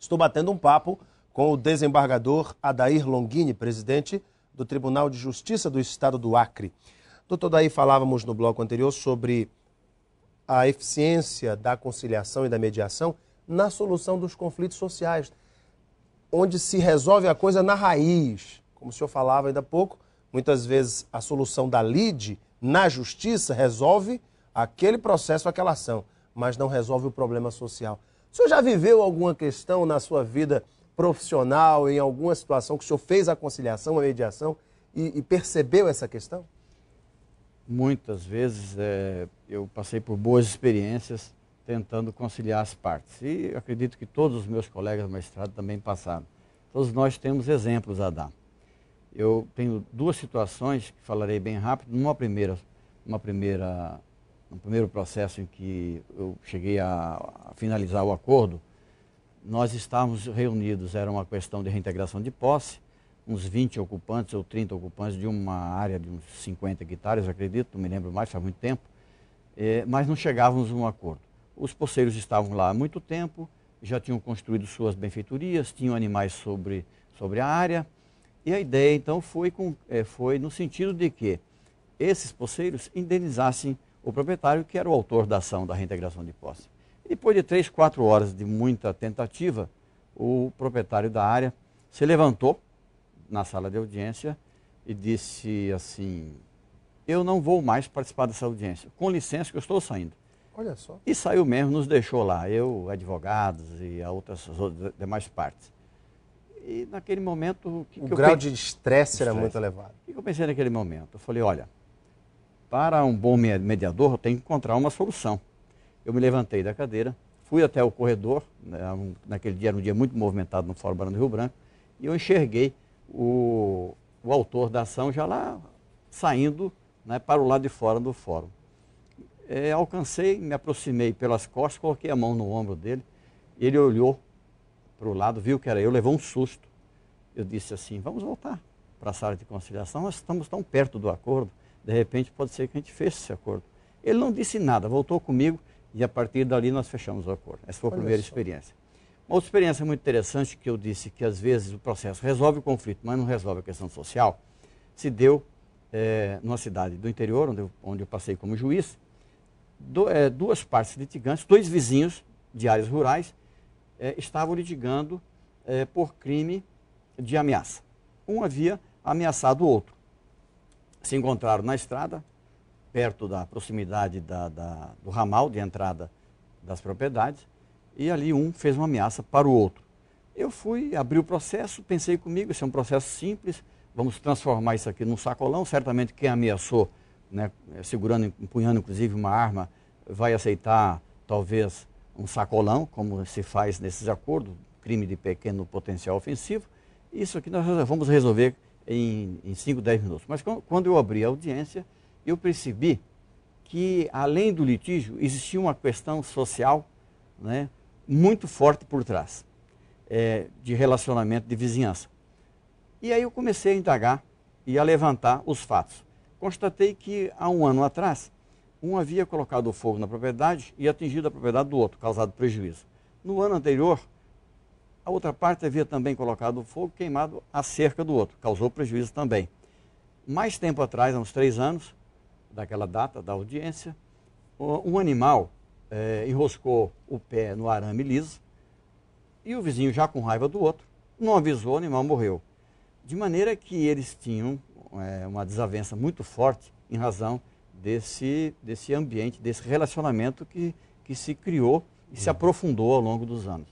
Estou batendo um papo com o desembargador Adair Longini, presidente do Tribunal de Justiça do Estado do Acre. Doutor Daí, falávamos no bloco anterior sobre a eficiência da conciliação e da mediação na solução dos conflitos sociais, onde se resolve a coisa na raiz. Como o senhor falava ainda há pouco, muitas vezes a solução da lide na justiça resolve aquele processo, aquela ação mas não resolve o problema social. O senhor já viveu alguma questão na sua vida profissional, em alguma situação que o senhor fez a conciliação, a mediação e, e percebeu essa questão? Muitas vezes é, eu passei por boas experiências tentando conciliar as partes. E acredito que todos os meus colegas do mestrado também passaram. Todos nós temos exemplos a dar. Eu tenho duas situações que falarei bem rápido. Numa primeira, uma primeira no primeiro processo em que eu cheguei a, a finalizar o acordo, nós estávamos reunidos, era uma questão de reintegração de posse, uns 20 ocupantes ou 30 ocupantes de uma área de uns 50 hectares, acredito, não me lembro mais, faz muito tempo, eh, mas não chegávamos a um acordo. Os poceiros estavam lá há muito tempo, já tinham construído suas benfeitorias, tinham animais sobre, sobre a área, e a ideia então foi, com, eh, foi no sentido de que esses poceiros indenizassem o proprietário, que era o autor da ação da reintegração de posse. E depois de três, quatro horas de muita tentativa, o proprietário da área se levantou na sala de audiência e disse assim: Eu não vou mais participar dessa audiência. Com licença, que eu estou saindo. Olha só. E saiu mesmo, nos deixou lá, eu, advogados e a outras demais partes. E naquele momento. Que o que grau eu... de estresse era muito elevado. O que eu pensei naquele momento? Eu falei: Olha, para um bom mediador, eu tenho que encontrar uma solução. Eu me levantei da cadeira, fui até o corredor, né, naquele dia era um dia muito movimentado no Fórum Barão do Rio Branco, e eu enxerguei o, o autor da ação já lá saindo né, para o lado de fora do fórum. É, alcancei, me aproximei pelas costas, coloquei a mão no ombro dele, ele olhou para o lado, viu que era eu, levou um susto. Eu disse assim, vamos voltar para a sala de conciliação, nós estamos tão perto do acordo, de repente pode ser que a gente feche esse acordo. Ele não disse nada, voltou comigo e a partir dali nós fechamos o acordo. Essa foi a Olha primeira só. experiência. Uma outra experiência muito interessante que eu disse que às vezes o processo resolve o conflito, mas não resolve a questão social, se deu é, numa cidade do interior, onde eu, onde eu passei como juiz, do, é, duas partes litigantes, dois vizinhos de áreas rurais, é, estavam litigando por crime de ameaça. Um havia ameaçado o outro se encontraram na estrada, perto da proximidade da, da, do ramal de entrada das propriedades, e ali um fez uma ameaça para o outro. Eu fui, abri o processo, pensei comigo, isso é um processo simples, vamos transformar isso aqui num sacolão, certamente quem ameaçou, né, segurando, empunhando inclusive uma arma, vai aceitar talvez um sacolão, como se faz nesses acordos, crime de pequeno potencial ofensivo. Isso aqui nós vamos resolver em, em 5, 10 minutos. Mas quando eu abri a audiência, eu percebi que, além do litígio, existia uma questão social né, muito forte por trás, é, de relacionamento de vizinhança. E aí eu comecei a indagar e a levantar os fatos. Constatei que, há um ano atrás, um havia colocado fogo na propriedade e atingido a propriedade do outro, causado prejuízo. No ano anterior, a outra parte havia também colocado o fogo, queimado a cerca do outro, causou prejuízo também. Mais tempo atrás, há uns três anos, daquela data da audiência, um animal é, enroscou o pé no arame liso e o vizinho, já com raiva do outro, não avisou, o animal morreu. De maneira que eles tinham é, uma desavença muito forte em razão desse, desse ambiente, desse relacionamento que, que se criou e se uhum. aprofundou ao longo dos anos.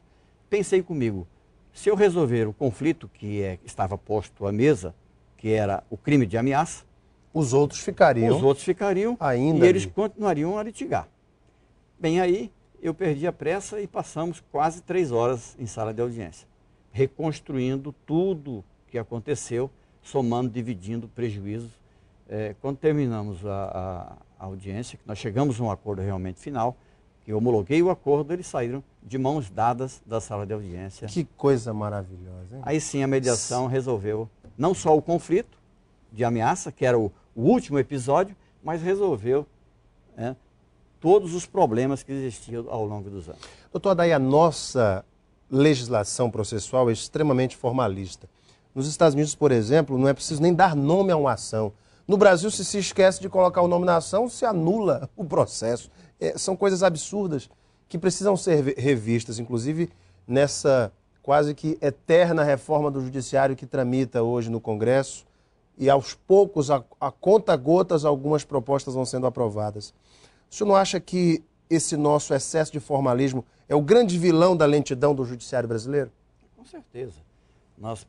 Pensei comigo, se eu resolver o conflito que é, estava posto à mesa, que era o crime de ameaça, os outros ficariam. Os outros ficariam ainda e eles ali. continuariam a litigar. Bem, aí eu perdi a pressa e passamos quase três horas em sala de audiência, reconstruindo tudo que aconteceu, somando, dividindo prejuízos. É, quando terminamos a, a, a audiência, que nós chegamos a um acordo realmente final, que homologuei o acordo, eles saíram de mãos dadas da sala de audiência. Que coisa maravilhosa, hein? Aí sim a mediação resolveu não só o conflito de ameaça, que era o, o último episódio, mas resolveu né, todos os problemas que existiam ao longo dos anos. Doutor, daí a nossa legislação processual é extremamente formalista. Nos Estados Unidos, por exemplo, não é preciso nem dar nome a uma ação. No Brasil, se se esquece de colocar o nome na ação, se anula o processo. É, são coisas absurdas que precisam ser revistas, inclusive nessa quase que eterna reforma do judiciário que tramita hoje no Congresso e aos poucos, a, a conta gotas, algumas propostas vão sendo aprovadas. O senhor não acha que esse nosso excesso de formalismo é o grande vilão da lentidão do judiciário brasileiro? Com certeza. Nós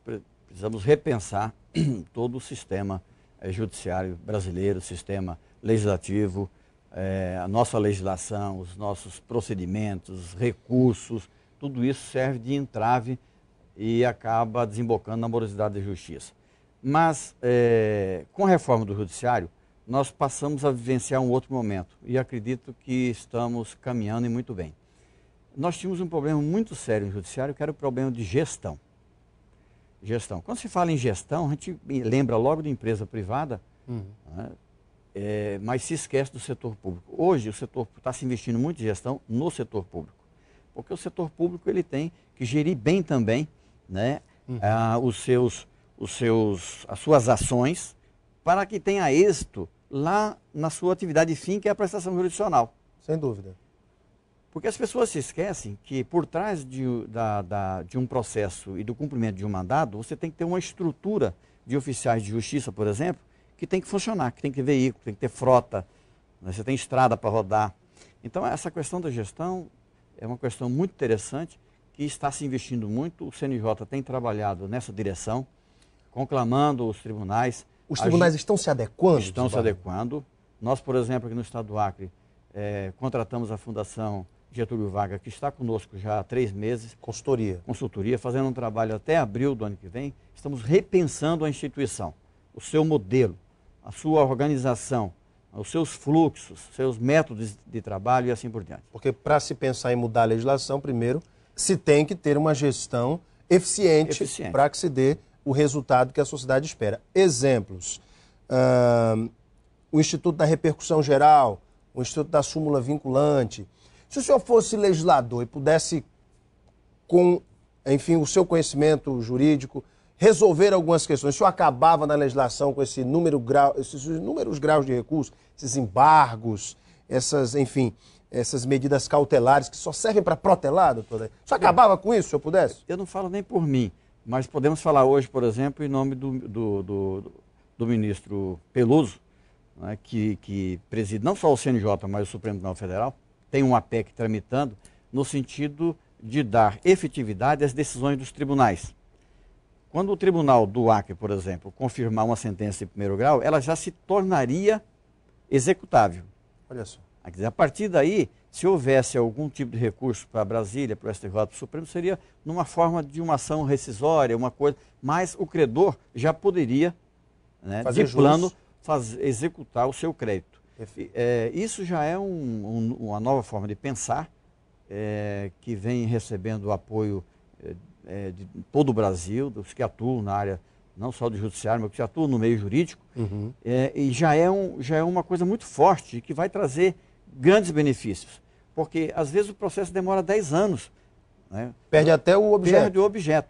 precisamos repensar todo o sistema é, judiciário brasileiro, sistema legislativo, é, a nossa legislação, os nossos procedimentos, recursos, tudo isso serve de entrave e acaba desembocando na morosidade da justiça. Mas, é, com a reforma do judiciário, nós passamos a vivenciar um outro momento e acredito que estamos caminhando e muito bem. Nós tínhamos um problema muito sério no judiciário, que era o problema de gestão. Gestão. Quando se fala em gestão, a gente lembra logo de empresa privada, uhum. né? é, mas se esquece do setor público. Hoje o setor está se investindo muito em gestão no setor público, porque o setor público ele tem que gerir bem também né, uhum. ah, os seus, os seus, as suas ações para que tenha êxito lá na sua atividade fim, que é a prestação jurisdicional. Sem dúvida. Porque as pessoas se esquecem que por trás de, da, da, de, um processo e do cumprimento de um mandado, você tem que ter uma estrutura de oficiais de justiça, por exemplo, que tem que funcionar, que tem que ter veículo, tem que ter frota, né? você tem estrada para rodar. Então, essa questão da gestão é uma questão muito interessante que está se investindo muito. O CNJ tem trabalhado nessa direção, conclamando os tribunais. Os tribunais estão se adequando? Estão se adequando. Nós, por exemplo, aqui no estado do eh, Acre, é, contratamos a Fundação Getúlio Vargas, que está conosco já há três meses. Consultoria. Consultoria, fazendo um trabalho até abril do ano que vem. Estamos repensando a instituição, o seu modelo, a sua organização, os seus fluxos, seus métodos de trabalho e assim por diante. Porque para se pensar em mudar a legislação, primeiro, se tem que ter uma gestão eficiente, eficiente. para que se dê o resultado que a sociedade espera. Exemplos. Uh, o Instituto da Repercussão Geral, o Instituto da Súmula Vinculante, se o senhor fosse legislador e pudesse, com, enfim, o seu conhecimento jurídico, resolver algumas questões, o senhor acabava na legislação com esse número grau, esses inúmeros graus de recursos, esses embargos, essas, enfim, essas medidas cautelares que só servem para protelar, doutor? O senhor é. acabava com isso, se eu pudesse? Eu não falo nem por mim, mas podemos falar hoje, por exemplo, em nome do, do, do, do ministro Peluso, né, que, que preside não só o CNJ, mas o Supremo Tribunal Federal, tem uma PEC tramitando no sentido de dar efetividade às decisões dos tribunais. Quando o tribunal do Acre, por exemplo, confirmar uma sentença em primeiro grau, ela já se tornaria executável. Olha só. Ah, a partir daí, se houvesse algum tipo de recurso para Brasília, para o STJ, para o Supremo, seria numa forma de uma ação rescisória, uma coisa, mas o credor já poderia, né, de plano, faz, executar o seu crédito. É, é, isso já é um, um, uma nova forma de pensar, é, que vem recebendo apoio é, é, de todo o Brasil, dos que atuam na área não só do judiciário, mas que atuam no meio jurídico, uhum. É, e já é, um, já é uma coisa muito forte que vai trazer grandes benefícios. Porque, às vezes, o processo demora 10 anos. Né? Perde até o objeto. Perde o objeto.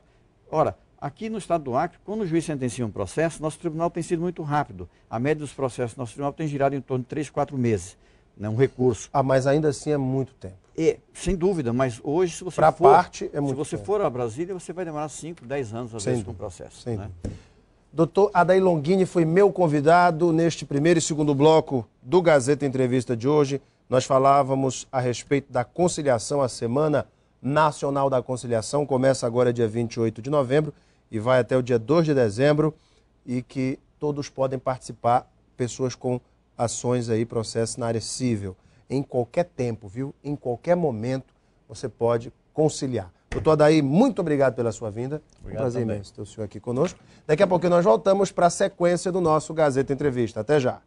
Ora, Aqui no estado do Acre, quando o juiz sentencia um processo, nosso tribunal tem sido muito rápido. A média dos processos do nosso tribunal tem girado em torno de 3, 4 meses. Né, um recurso. Ah, mas ainda assim é muito tempo. É, sem dúvida, mas hoje, se você pra for. parte, é muito Se você tempo. for a Brasília, você vai demorar 5, 10 anos, às sem vezes, com o processo. Sem né? Doutor Adair Longini foi meu convidado neste primeiro e segundo bloco do Gazeta Entrevista de hoje. Nós falávamos a respeito da conciliação, a Semana Nacional da Conciliação. Começa agora dia 28 de novembro e vai até o dia 2 de dezembro e que todos podem participar, pessoas com ações aí, processo na área civil. Em qualquer tempo, viu? Em qualquer momento você pode conciliar. Doutor Adair, muito obrigado pela sua vinda. Obrigado um prazer também. imenso ter o senhor aqui conosco. Daqui a pouco nós voltamos para a sequência do nosso Gazeta Entrevista. Até já.